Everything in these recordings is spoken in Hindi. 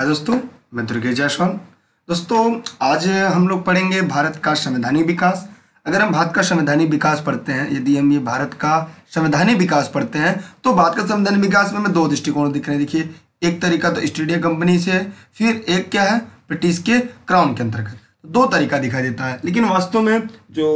हाय दोस्तों मैं दुर्गे जायसवाल दोस्तों आज हम लोग पढ़ेंगे भारत का संवैधानिक विकास अगर हम भारत का संवैधानिक विकास पढ़ते हैं यदि हम ये भारत का संवैधानिक विकास पढ़ते हैं तो भारत का संवैधानिक विकास में हमें दो दृष्टिकोण दिख रहे हैं देखिए एक तरीका तो ईस्ट इंडिया कंपनी से है फिर एक क्या है ब्रिटिश के क्राउन के अंतर्गत दो तरीका दिखाई देता है लेकिन वास्तव में जो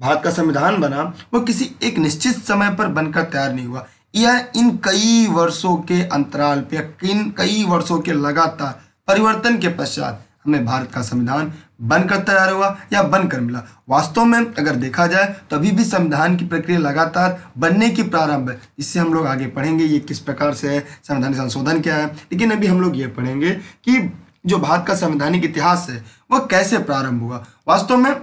भारत का संविधान बना वो किसी एक निश्चित समय पर बनकर तैयार नहीं हुआ यह इन कई वर्षों के अंतराल पर इन कई वर्षों के लगातार परिवर्तन के पश्चात हमें भारत का संविधान बनकर तैयार हुआ या बनकर मिला वास्तव में अगर देखा जाए तो अभी भी संविधान की प्रक्रिया लगातार बनने की प्रारंभ है इससे हम लोग आगे पढ़ेंगे ये किस प्रकार से है संविधान संशोधन क्या है लेकिन अभी हम लोग ये पढ़ेंगे कि जो भारत का संवैधानिक इतिहास है वह कैसे प्रारंभ हुआ वास्तव में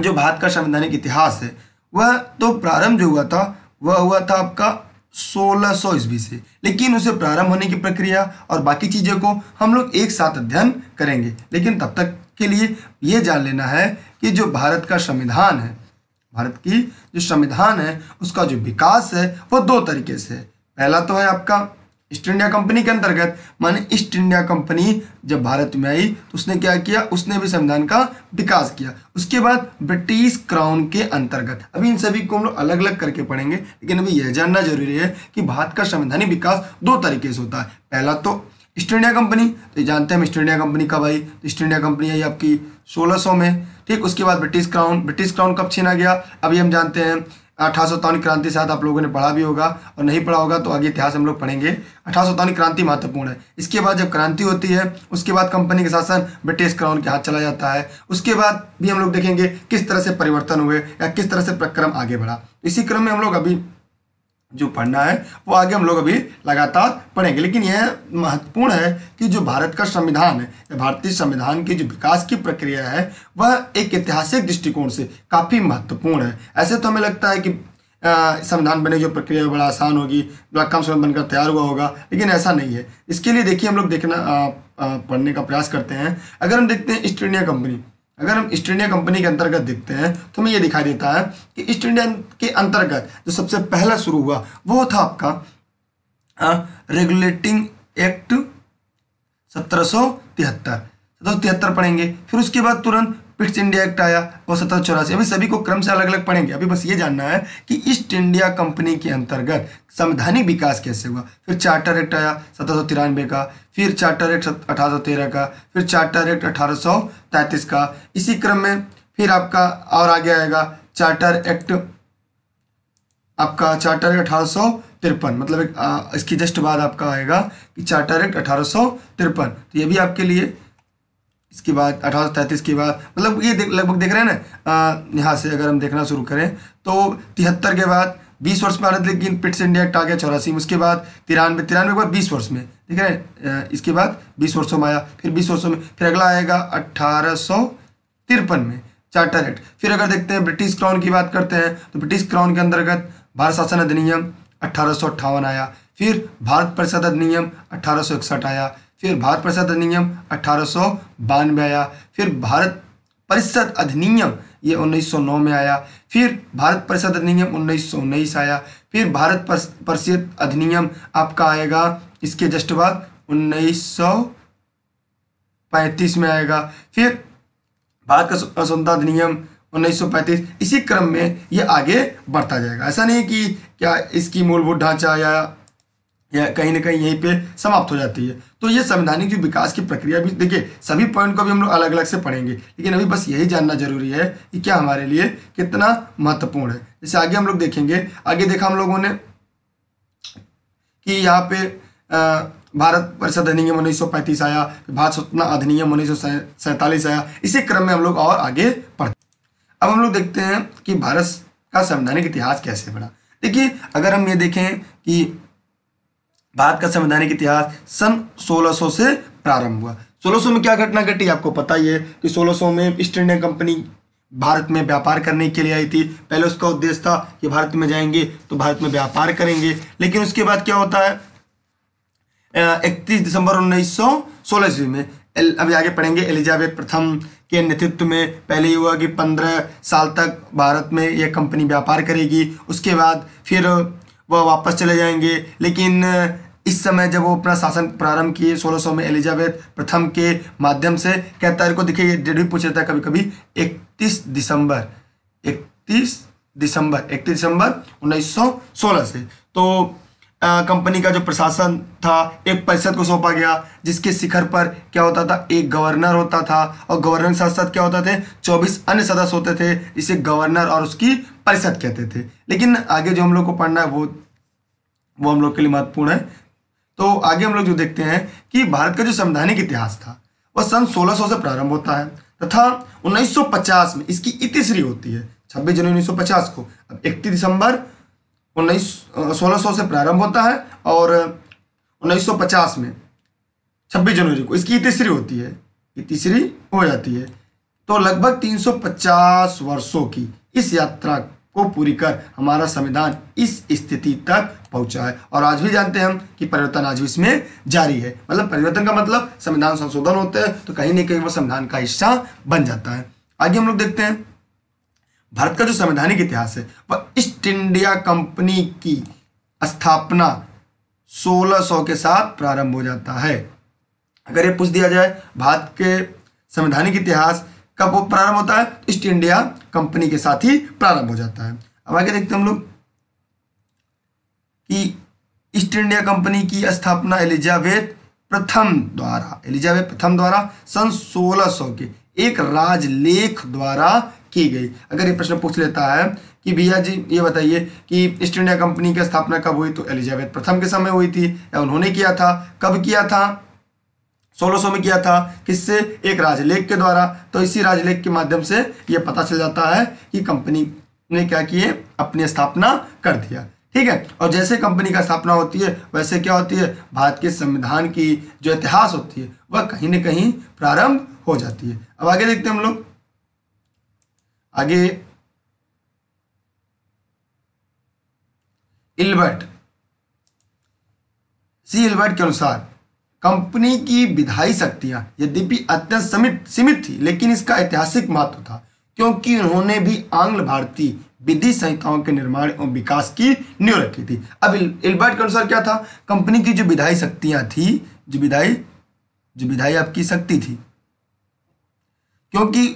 जो भारत का संवैधानिक इतिहास है वह तो प्रारंभ जो हुआ था वह हुआ था आपका सोलह सौ ईस्वी से लेकिन उसे प्रारंभ होने की प्रक्रिया और बाकी चीज़ों को हम लोग एक साथ अध्ययन करेंगे लेकिन तब तक के लिए ये जान लेना है कि जो भारत का संविधान है भारत की जो संविधान है उसका जो विकास है वो दो तरीके से है पहला तो है आपका ईस्ट इंडिया कंपनी के अंतर्गत माने ईस्ट इंडिया कंपनी जब भारत में आई तो उसने क्या किया उसने भी संविधान का विकास किया उसके बाद ब्रिटिश क्राउन के अंतर्गत अभी इन सभी को हम लोग अलग अलग करके पढ़ेंगे लेकिन अभी यह जानना जरूरी है कि भारत का संवैधानिक विकास दो तरीके से होता है पहला तो ईस्ट इंडिया कंपनी तो जानते हैं ईस्ट इंडिया कंपनी कब आई तो ईस्ट इंडिया कंपनी आई आपकी सोलह में ठीक उसके बाद ब्रिटिश क्राउन ब्रिटिश क्राउन कब छीना गया अभी हम जानते हैं अठारह क्रांति शायद आप लोगों ने पढ़ा भी होगा और नहीं पढ़ा होगा तो आगे इतिहास हम लोग पढ़ेंगे अठारह क्रांति महत्वपूर्ण है इसके बाद जब क्रांति होती है उसके बाद कंपनी का शासन ब्रिटिश क्राउन के हाथ चला जाता है उसके बाद भी हम लोग देखेंगे किस तरह से परिवर्तन हुए या किस तरह से प्रक्रम आगे बढ़ा इसी क्रम में हम लोग अभी जो पढ़ना है वो आगे हम लोग अभी लगातार पढ़ेंगे लेकिन यह महत्वपूर्ण है कि जो भारत का संविधान है भारतीय संविधान की जो विकास की प्रक्रिया है वह एक ऐतिहासिक दृष्टिकोण से काफ़ी महत्वपूर्ण है ऐसे तो हमें लगता है कि संविधान बने जो प्रक्रिया बड़ा आसान होगी बड़ा कम समय बनकर तैयार हुआ होगा लेकिन ऐसा नहीं है इसके लिए देखिए हम लोग देखना आ, आ, पढ़ने का प्रयास करते हैं अगर हम देखते हैं ईस्ट इंडिया कंपनी अगर हम ईस्ट इंडिया कंपनी के अंतर्गत देखते हैं तो हमें यह दिखाई देता है कि ईस्ट इंडिया के अंतर्गत जो सबसे पहला शुरू हुआ वो था आपका रेगुलेटिंग एक्ट सत्रह सौ तिहत्तर सत्रह सौ तिहत्तर पढ़ेंगे फिर उसके बाद तुरंत ब्रिटिश इंडिया एक्ट आया वो सत्रह चौरासी अभी सभी को क्रम से अलग अलग पढ़ेंगे अभी बस ये जानना है कि ईस्ट इंडिया कंपनी के अंतर्गत संवैधानिक विकास कैसे हुआ फिर चार्टर एक्ट आया सत्रह सौ तिरानवे का फिर चार्टर एक्ट अठारह सौ तेरह का फिर चार्टर एक्ट अठारह सौ तैंतीस का इसी क्रम में फिर आपका और आगे आएगा चार्टर एक्ट आपका चार्टर एक्ट अठारह तिरपन मतलब इसकी जस्ट बाद आपका आएगा कि चार्टर एक्ट अठारह तो ये भी आपके लिए इसके बाद अठारह के बाद मतलब ये देख लगभग देख रहे हैं ना यहाँ से अगर हम देखना शुरू करें तो तिहत्तर के बाद बीस वर्ष में भारत लेकिन पिट्स इंडिया एक्ट आ गया चौरासी में उसके बाद तिरानवे तिरानवे के बाद बीस वर्ष में ठीक है इसके बाद बीस वर्षों में आया फिर बीस वर्षों में फिर अगला आएगा अट्ठारह तिरपन में चार्टर एक्ट फिर अगर देखते हैं ब्रिटिश क्राउन की बात करते हैं तो ब्रिटिश क्राउन के अंतर्गत भारत शासन अधिनियम अट्ठारह आया फिर भारत परिषद अधिनियम अट्ठारह आया फिर भारत परिषद अधिनियम अठारह आया फिर भारत परिषद अधिनियम ये 1909 में आया फिर भारत परिषद अधिनियम उन्नीस आया फिर भारत परिषद अधिनियम आपका आएगा इसके जस्ट बाद 1935 में आएगा फिर भारत का स्वतंत्रता अधिनियम 1935 इसी क्रम में ये आगे बढ़ता जाएगा ऐसा नहीं कि क्या इसकी मूलभूत ढांचा या या कहीं ना कहीं यहीं पे समाप्त हो जाती है तो ये संवैधानिक जो विकास की प्रक्रिया भी देखिए सभी पॉइंट को भी हम लोग अलग अलग से पढ़ेंगे लेकिन अभी बस यही जानना जरूरी है कि क्या हमारे लिए कितना महत्वपूर्ण है जैसे आगे हम लोग देखेंगे आगे देखा हम लोगों ने कि यहाँ पे आ, भारत परिषद अधिनियम उन्नीस सौ पैंतीस आया भारत स्वतना अधिनियम उन्नीस सौ सैंतालीस आया इसी क्रम में हम लोग और आगे पढ़ते अब हम लोग देखते हैं कि भारत का संवैधानिक इतिहास कैसे बढ़ा देखिए अगर हम ये देखें कि भारत का संवैधानिक इतिहास सन 1600 से प्रारंभ हुआ 1600 में क्या घटना घटी आपको पता ही है कि 1600 में ईस्ट इंडिया कंपनी भारत में व्यापार करने के लिए आई थी पहले उसका उद्देश्य था कि भारत में जाएंगे तो भारत में व्यापार करेंगे लेकिन उसके बाद क्या होता है इकतीस दिसंबर उन्नीस सौ सोलह ईस्वी में अभी आगे पढ़ेंगे एलिजाबेथ प्रथम के नेतृत्व में पहले ये हुआ कि पंद्रह साल तक भारत में यह कंपनी व्यापार करेगी उसके बाद फिर वह वापस चले जाएंगे लेकिन इस समय जब वो अपना शासन प्रारंभ किए 1600 में एलिजाबेथ प्रथम के माध्यम से कह तारीख को देखिए ये डेट भी पूछ लेता है कभी कभी 31 दिसंबर 31 दिसंबर 31 दिसंबर 1916 से तो कंपनी का जो प्रशासन था एक परिषद को सौंपा गया जिसके शिखर पर क्या होता था एक गवर्नर होता था और गवर्नर के साथ साथ क्या होता थे 24 अन्य सदस्य होते थे इसे गवर्नर और उसकी परिषद कहते थे लेकिन आगे जो हम लोग को पढ़ना है वो वो हम लोग के लिए महत्वपूर्ण है तो आगे हम लोग जो देखते हैं कि भारत का जो संवैधानिक इतिहास था वह सन 1600 से प्रारंभ होता है तथा 1950 में इसकी इतिश्री होती है 26 जनवरी 1950 को अब 31 दिसंबर उन्नीस सोलह से प्रारंभ होता है और 1950 में 26 जनवरी को इसकी इतिश्री होती है इतिश्री हो जाती है तो लगभग 350 वर्षों की इस यात्रा को पूरी कर हमारा संविधान इस स्थिति तक पहुंचा है और आज भी जानते हैं हम कि परिवर्तन आज भी इसमें जारी है मतलब परिवर्तन का मतलब संविधान संशोधन होते हैं तो कहीं ना कहीं वो संविधान का हिस्सा बन जाता है आगे हम लोग देखते हैं भारत का जो संवैधानिक इतिहास है वह ईस्ट इंडिया कंपनी की स्थापना 1600 के साथ प्रारंभ हो जाता है अगर ये पूछ दिया जाए भारत के संवैधानिक इतिहास कब वो प्रारंभ होता है ईस्ट इंडिया कंपनी के साथ ही प्रारंभ हो जाता है अब आगे देखते हैं हम लोग कि ईस्ट इंडिया कंपनी की स्थापना एलिजाबेथ प्रथम द्वारा एलिजाबेथ प्रथम द्वारा सन 1600 के एक राजलेख द्वारा की गई अगर ये प्रश्न पूछ लेता है कि भैया जी ये बताइए कि ईस्ट इंडिया कंपनी की स्थापना कब हुई तो एलिजाबेथ प्रथम के समय हुई थी या उन्होंने किया था कब किया था 1600 में किया था किससे एक राजलेख के द्वारा तो इसी राजलेख के माध्यम से ये पता चल जाता है कि कंपनी ने क्या किए अपनी स्थापना कर दिया ठीक है और जैसे कंपनी का स्थापना होती है वैसे क्या होती है भारत के संविधान की जो इतिहास होती है वह कहीं ना कहीं प्रारंभ हो जाती है अब आगे देखते हैं हम लोग आगे इल्बर्ट सी इल्बर्ट के अनुसार कंपनी की विधायी शक्तियां यद्यपि अत्यंत सीमित सीमित थी लेकिन इसका ऐतिहासिक महत्व था क्योंकि उन्होंने भी आंग्ल भारतीय विधि संहिताओं के निर्माण और विकास की नींव रखी थी अब एल्बर्ट के अनुसार क्या था कंपनी की जो विधायी शक्तियां थी जो विधायी जो विधायी आपकी शक्ति थी क्योंकि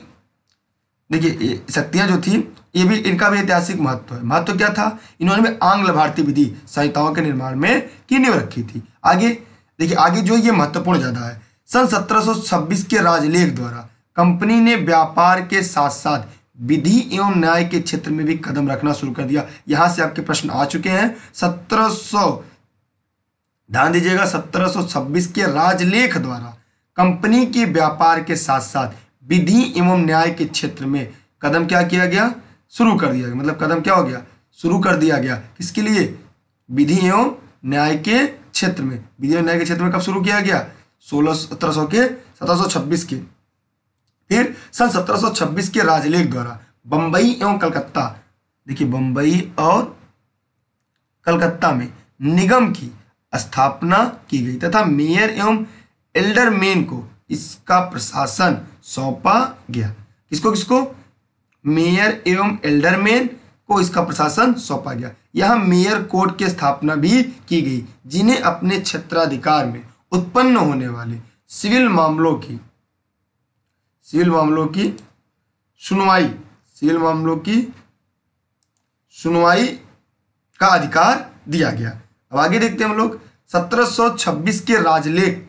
देखिए शक्तियां जो थी ये भी इनका भी ऐतिहासिक महत्व है महत्व क्या था इन्होंने भी आंग्ल भारतीय विधि संहिताओं के निर्माण में की नींव रखी थी आगे देखिए आगे जो ये महत्वपूर्ण ज्यादा है सन 1726 के राजलेख द्वारा कंपनी ने व्यापार के साथ साथ विधि एवं न्याय के क्षेत्र में भी कदम रखना शुरू कर दिया यहां से आपके प्रश्न आ चुके हैं सत्रह ध्यान दीजिएगा 1726 के राजलेख द्वारा कंपनी के व्यापार के साथ साथ विधि एवं न्याय के क्षेत्र में कदम क्या किया गया शुरू कर दिया गया मतलब कदम क्या हो गया शुरू कर दिया गया किसके लिए विधि एवं न्याय के क्षेत्र में विधि एवं न्याय के क्षेत्र में कब शुरू किया गया सोलह सत्रह के सत्रह के फिर सन 1726 के राजलेख द्वारा बंबई एवं कलकत्ता देखिए बंबई और कलकत्ता में निगम की स्थापना की गई तथा मेयर एवं एल्डरमैन को इसका प्रशासन सौंपा गया किसको किसको मेयर एवं एल्डरमैन को इसका प्रशासन सौंपा गया यहाँ मेयर कोर्ट की स्थापना भी की गई जिन्हें अपने क्षेत्राधिकार में उत्पन्न होने वाले सिविल मामलों की सिविल मामलों की सुनवाई सिविल मामलों की सुनवाई का अधिकार दिया गया अब आगे देखते हैं हम लोग 1726 के राजलेख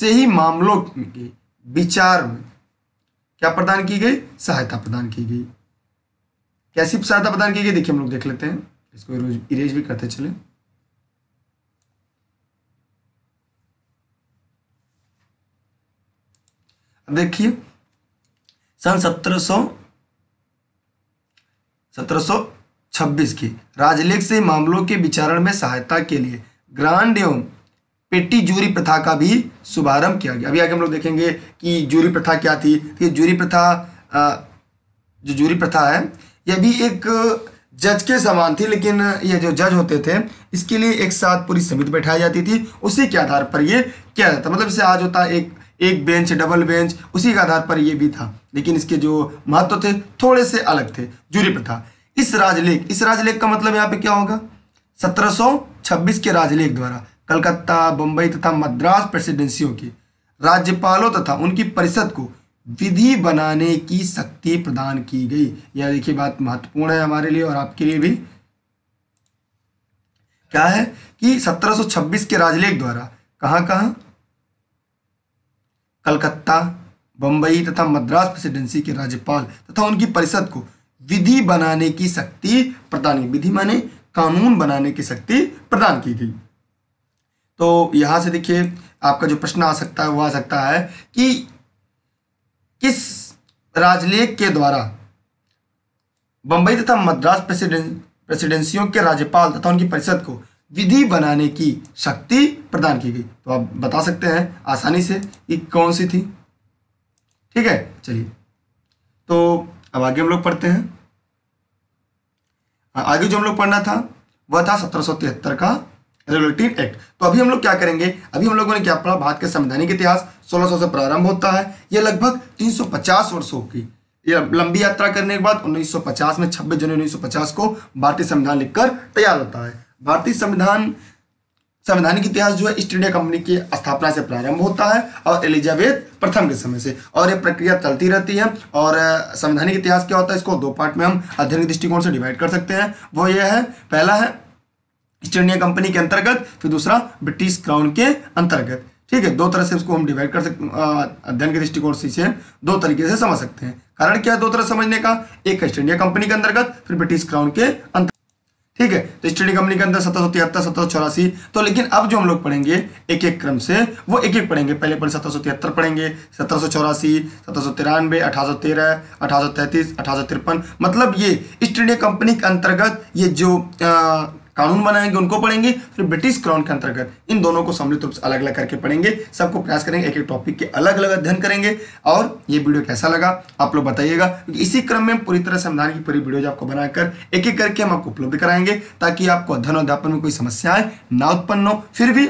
से ही मामलों के विचार में क्या प्रदान की गई सहायता प्रदान की गई कैसी सहायता प्रदान की गई देखिए हम लोग देख लेते हैं इसको इरेज भी करते चले देखिए सन सत्रह सौ छब्बीस की राजलेख से मामलों के विचारण में सहायता के लिए ग्रांड एवं पेटी जूरी प्रथा का भी शुभारंभ किया गया अभी आगे हम लोग देखेंगे कि जूरी प्रथा क्या थी ये जूरी प्रथा जो जूरी प्रथा है यह भी एक जज के समान थी लेकिन ये जो जज होते थे इसके लिए एक साथ पूरी समिति बैठाई जाती थी उसी के आधार पर ये किया जाता मतलब इसे आज होता एक एक बेंच डबल बेंच उसी के आधार पर यह भी था लेकिन इसके जो महत्व थे थोड़े से अलग थे जूरी प्रथा इस राजलेख इस राजलेख का मतलब यहाँ पे क्या होगा 1726 के राजलेख द्वारा कलकत्ता बंबई तथा मद्रास प्रेसिडेंसियों के राज्यपालों तथा उनकी परिषद को विधि बनाने की शक्ति प्रदान की गई यह देखिए बात महत्वपूर्ण है हमारे लिए और आपके लिए भी क्या है कि 1726 के राजलेख द्वारा कहाँ कहाँ कलकत्ता बंबई तथा मद्रास प्रेसिडेंसी के राज्यपाल तथा उनकी परिषद को विधि बनाने की शक्ति प्रदान की विधि माने कानून बनाने की शक्ति प्रदान की गई तो यहां से देखिए आपका जो प्रश्न आ सकता है वो आ सकता है कि किस राजलेख के द्वारा बंबई तथा मद्रास प्रेसिडेंसियों के राज्यपाल तथा उनकी परिषद को विधि बनाने की शक्ति प्रदान की गई तो आप बता सकते हैं आसानी से कि कौन सी थी ठीक है चलिए तो अब आगे हम लोग पढ़ते हैं आगे जो हम लोग पढ़ना था वह था सत्रह का रेगुलेटिव एक्ट तो अभी हम लोग क्या करेंगे अभी हम लोगों ने क्या पढ़ा भारत के संवैधानिक इतिहास 1600 से प्रारंभ होता है यह लगभग 350 वर्षों की यह लंबी यात्रा करने के बाद 1950 में 26 जनवरी 1950 को भारतीय संविधान लिखकर तैयार होता है भारतीय संविधान संवैधानिक इतिहास जो है ईस्ट इंडिया कंपनी की स्थापना से प्रारंभ होता है और एलिजाबेथ प्रथम के समय से और ये प्रक्रिया चलती रहती है और संवैधानिक इतिहास क्या होता है इसको दो पार्ट में हम अध्ययन दृष्टिकोण से डिवाइड कर सकते हैं वो ये है पहला है ईस्ट इंडिया कंपनी के अंतर्गत फिर दूसरा ब्रिटिश क्राउन के अंतर्गत ठीक है दो तरह से इसको हम डिवाइड कर सकते अध्ययन के दृष्टिकोण से इसे दो तरीके से समझ सकते हैं कारण क्या है दो तरह समझने का एक ईस्ट इंडिया कंपनी के अंतर्गत फिर ब्रिटिश क्राउन के अंतर्गत ठीक है तो स्टडी कंपनी के अंदर सत्रह सौ तिहत्तर सत्रह सौ चौरासी तो लेकिन अब जो हम लोग पढ़ेंगे एक एक क्रम से वो एक एक पढ़ेंगे पहले पहले सत्रह सौ तिहत्तर पढ़ेंगे सत्रह सौ चौरासी सत्रह सौ तिरानवे अठारह सौ तेरह अठारह सौ तैंतीस अठारह सौ तिरपन मतलब ये स्टडी कंपनी के अंतर्गत ये जो आ, कानून बनाएंगे उनको पढ़ेंगे फिर ब्रिटिश क्राउन के अंतर्गत इन दोनों को सम्मिलित रूप से अलग अलग करके पढ़ेंगे सबको प्रयास करेंगे एक एक टॉपिक के अलग अलग अध्ययन करेंगे और ये वीडियो कैसा लगा आप लोग बताइएगा क्योंकि इसी क्रम में पूरी तरह संविधान की पूरी वीडियो आपको बनाकर एक एक करके हम आपको उपलब्ध कराएंगे ताकि आपको अध्ययन अध्यापन में कोई समस्याएं ना उत्पन्न हो फिर भी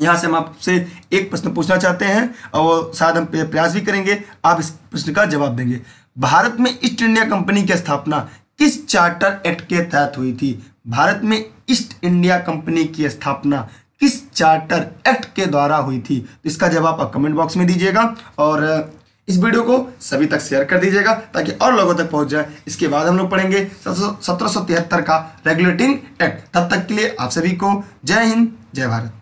यहाँ से हम आपसे एक प्रश्न पूछना चाहते हैं और शायद हम प्रयास भी करेंगे आप इस प्रश्न का जवाब देंगे भारत में ईस्ट इंडिया कंपनी की स्थापना किस चार्टर एक्ट के तहत हुई थी भारत में ईस्ट इंडिया कंपनी की स्थापना किस चार्टर एक्ट के द्वारा हुई थी तो इसका जवाब आप कमेंट बॉक्स में दीजिएगा और इस वीडियो को सभी तक शेयर कर दीजिएगा ताकि और लोगों तक पहुंच जाए इसके बाद हम लोग पढ़ेंगे सत्रह का रेगुलेटिंग एक्ट तब तक के लिए आप सभी को जय हिंद जय भारत